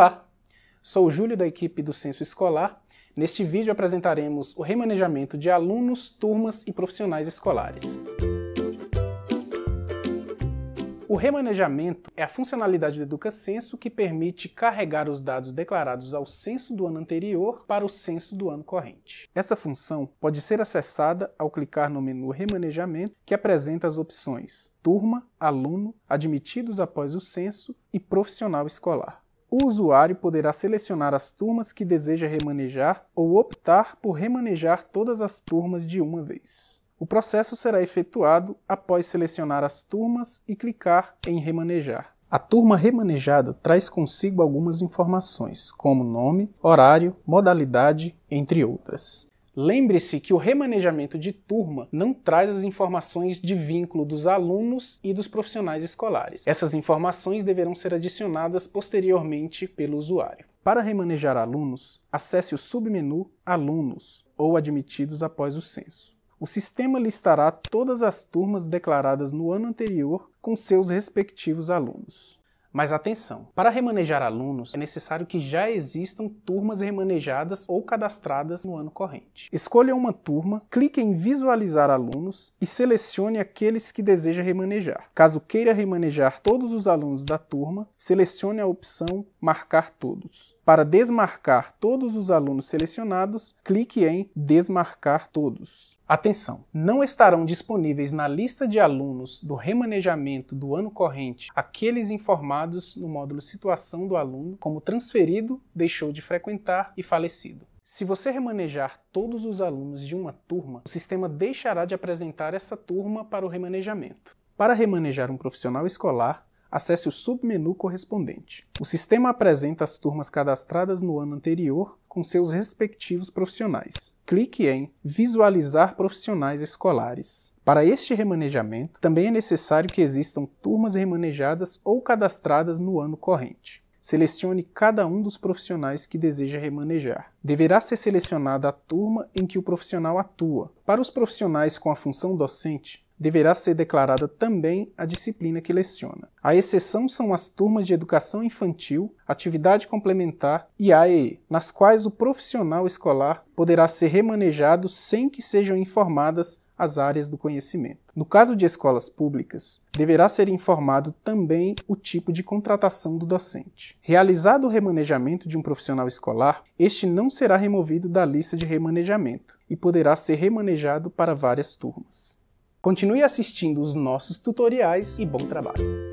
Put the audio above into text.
Olá, Sou Júlio da equipe do Censo Escolar. Neste vídeo apresentaremos o remanejamento de alunos, turmas e profissionais escolares. O remanejamento é a funcionalidade do EducaCenso que permite carregar os dados declarados ao censo do ano anterior para o censo do ano corrente. Essa função pode ser acessada ao clicar no menu Remanejamento, que apresenta as opções Turma, Aluno, Admitidos após o censo e Profissional escolar o usuário poderá selecionar as turmas que deseja remanejar ou optar por remanejar todas as turmas de uma vez. O processo será efetuado após selecionar as turmas e clicar em Remanejar. A turma remanejada traz consigo algumas informações, como nome, horário, modalidade, entre outras. Lembre-se que o remanejamento de turma não traz as informações de vínculo dos alunos e dos profissionais escolares. Essas informações deverão ser adicionadas posteriormente pelo usuário. Para remanejar alunos, acesse o submenu Alunos ou Admitidos após o censo. O sistema listará todas as turmas declaradas no ano anterior com seus respectivos alunos. Mas atenção! Para remanejar alunos, é necessário que já existam turmas remanejadas ou cadastradas no ano corrente. Escolha uma turma, clique em Visualizar alunos e selecione aqueles que deseja remanejar. Caso queira remanejar todos os alunos da turma, selecione a opção Marcar todos. Para desmarcar todos os alunos selecionados, clique em Desmarcar todos. Atenção! Não estarão disponíveis na lista de alunos do remanejamento do ano corrente aqueles informados no módulo Situação do aluno como transferido, deixou de frequentar e falecido. Se você remanejar todos os alunos de uma turma, o sistema deixará de apresentar essa turma para o remanejamento. Para remanejar um profissional escolar, acesse o submenu correspondente. O sistema apresenta as turmas cadastradas no ano anterior com seus respectivos profissionais. Clique em Visualizar profissionais escolares. Para este remanejamento, também é necessário que existam turmas remanejadas ou cadastradas no ano corrente. Selecione cada um dos profissionais que deseja remanejar. Deverá ser selecionada a turma em que o profissional atua. Para os profissionais com a função docente, deverá ser declarada também a disciplina que leciona. A exceção são as turmas de educação infantil, atividade complementar e AEE, nas quais o profissional escolar poderá ser remanejado sem que sejam informadas as áreas do conhecimento. No caso de escolas públicas, deverá ser informado também o tipo de contratação do docente. Realizado o remanejamento de um profissional escolar, este não será removido da lista de remanejamento e poderá ser remanejado para várias turmas. Continue assistindo os nossos tutoriais e bom trabalho!